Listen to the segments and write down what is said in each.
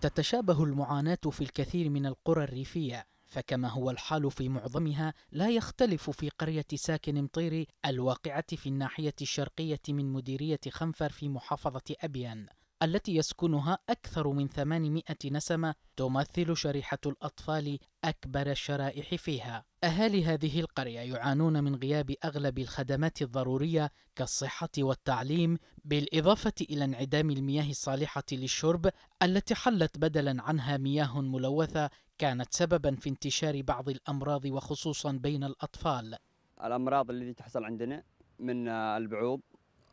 تتشابه المعاناة في الكثير من القرى الريفية فكما هو الحال في معظمها لا يختلف في قرية ساكن مطيري الواقعة في الناحية الشرقية من مديرية خنفر في محافظة أبيان التي يسكنها أكثر من 800 نسمة تمثل شريحة الأطفال أكبر الشرائح فيها. أهالي هذه القرية يعانون من غياب أغلب الخدمات الضرورية كالصحة والتعليم، بالإضافة إلى انعدام المياه الصالحة للشرب التي حلت بدلا عنها مياه ملوثة كانت سببا في انتشار بعض الأمراض وخصوصا بين الأطفال. الأمراض التي تحصل عندنا من البعوض،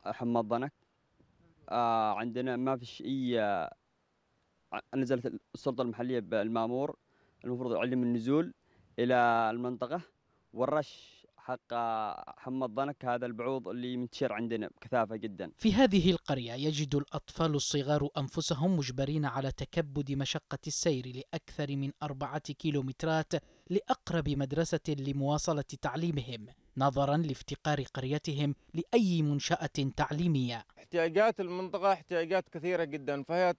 حمى الضنك، آه عندنا ما فيش اي آه نزلت السلطه المحليه بالمامور المفروض يعلم النزول الى المنطقه والرش حق حمض ضنك هذا البعوض اللي منتشر عندنا بكثافه جدا. في هذه القريه يجد الاطفال الصغار انفسهم مجبرين على تكبد مشقه السير لاكثر من اربعه كيلومترات لاقرب مدرسه لمواصله تعليمهم نظرا لافتقار قريتهم لاي منشاه تعليميه. احتياجات المنطقة احتياجات كثيرة جدا فهي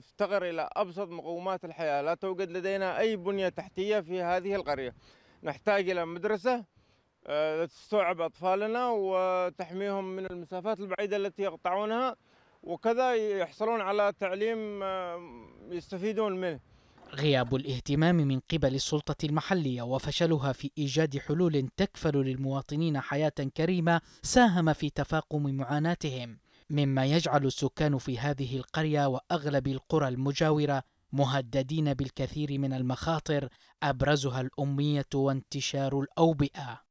تفتقر إلى أبسط مقومات الحياة لا توجد لدينا أي بنية تحتية في هذه القرية نحتاج إلى مدرسة آه، تستوعب أطفالنا وتحميهم من المسافات البعيدة التي يقطعونها وكذا يحصلون على تعليم آه، يستفيدون منه غياب الاهتمام من قبل السلطة المحلية وفشلها في إيجاد حلول تكفل للمواطنين حياة كريمة ساهم في تفاقم معاناتهم مما يجعل السكان في هذه القرية وأغلب القرى المجاورة مهددين بالكثير من المخاطر أبرزها الأمية وانتشار الأوبئة.